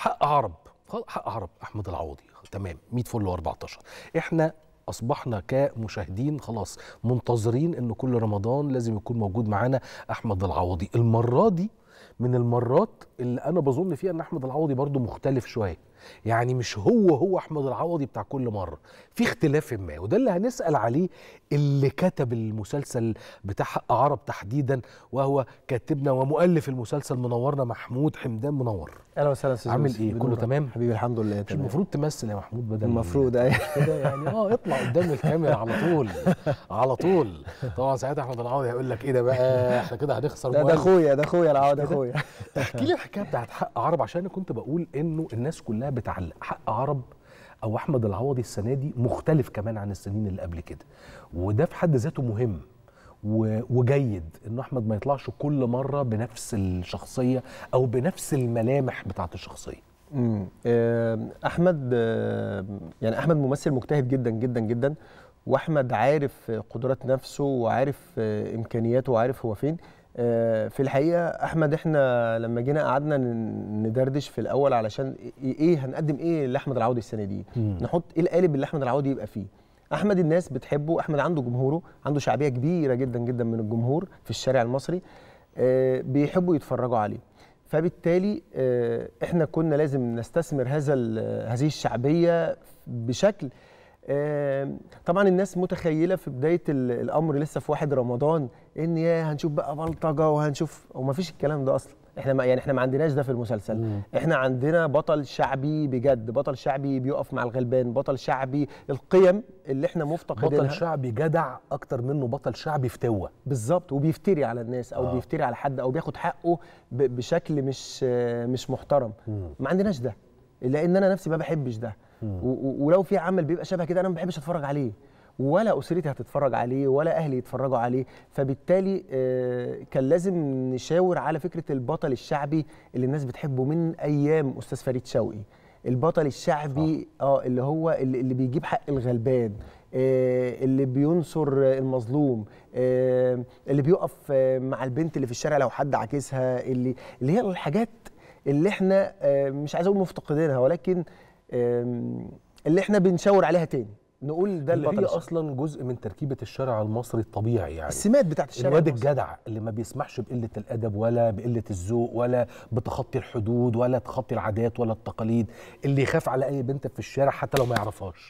حق عرب حق عرب احمد العوضي تمام 100 فل و14 احنا اصبحنا كمشاهدين خلاص منتظرين ان كل رمضان لازم يكون موجود معانا احمد العوضي المره دي من المرات اللي انا بظن فيها ان احمد العوضي برضو مختلف شويه يعني مش هو هو احمد العوضي بتاع كل مره في اختلاف ما وده اللي هنسال عليه اللي كتب المسلسل بتاع حق عرب تحديدا وهو كاتبنا ومؤلف المسلسل منورنا محمود حمدان منور اهلا وسهلا استاذ عامل ايه كله تمام حبيبي الحمد لله تمام المفروض تمثل يا محمود بدل المفروض ايوه كده يعني اه اطلع قدام الكاميرا على طول على طول طبعا ساعتها احمد العوضي هيقول لك ايه ده بقى احنا كده هنخسر ده اخويا ده اخويا العوضي اخويا احكي لي الحكايه بتاعت حق عرب عشان انا كنت بقول انه الناس كلها بتعلق حق عرب او احمد العوضي السنه دي مختلف كمان عن السنين اللي قبل كده وده في حد ذاته مهم وجيد ان احمد ما يطلعش كل مره بنفس الشخصيه او بنفس الملامح بتاعت الشخصيه امم احمد يعني احمد ممثل مجتهد جدا جدا جدا واحمد عارف قدرات نفسه وعارف امكانياته وعارف هو فين آه، في الحقيقه احمد احنا لما جينا قعدنا ندردش في الاول علشان إيه،, ايه هنقدم ايه لاحمد العوضي السنه دي مم. نحط ايه القالب اللي احمد العوضي يبقى فيه احمد الناس بتحبه احمد عنده جمهوره عنده شعبيه كبيره جدا جدا من الجمهور في الشارع المصري آه، بيحبوا يتفرجوا عليه فبالتالي آه، احنا كنا لازم نستثمر هذا هذه الشعبيه بشكل طبعا الناس متخيله في بدايه الامر لسه في واحد رمضان ان يا هنشوف بقى بلطجه وهنشوف وما فيش الكلام ده اصلا احنا ما يعني احنا ما عندناش ده في المسلسل مم. احنا عندنا بطل شعبي بجد بطل شعبي بيقف مع الغلبان بطل شعبي القيم اللي احنا مفتقدينها بطل شعبي جدع اكتر منه بطل شعبي فتوه بالظبط وبيفتري على الناس او آه. بيفتري على حد او بياخد حقه بشكل مش مش محترم مم. ما عندناش ده لان انا نفسي ما بحبش ده ولو في عمل بيبقى شبه كده انا ما بحبش اتفرج عليه ولا اسرتي هتتفرج عليه ولا اهلي يتفرجوا عليه فبالتالي آه، كان لازم نشاور على فكره البطل الشعبي اللي الناس بتحبه من ايام استاذ فريد شوقي البطل الشعبي اه اللي هو اللي, بيجيب حق الغلبان آه، اللي بينصر المظلوم آه، اللي بيقف مع البنت اللي في الشارع لو حد عاكسها اللي اللي هي الحاجات اللي احنا مش عايز اقول مفتقدينها ولكن اللي احنا بنشاور عليها تاني نقول ده اللي هي اصلا جزء من تركيبه الشارع المصري الطبيعي يعني السمات بتاعت الشارع الواد الجدع اللي ما بيسمحش بقله الادب ولا بقله الذوق ولا بتخطي الحدود ولا تخطي العادات ولا التقاليد اللي يخاف على اي بنت في الشارع حتى لو ما يعرفهاش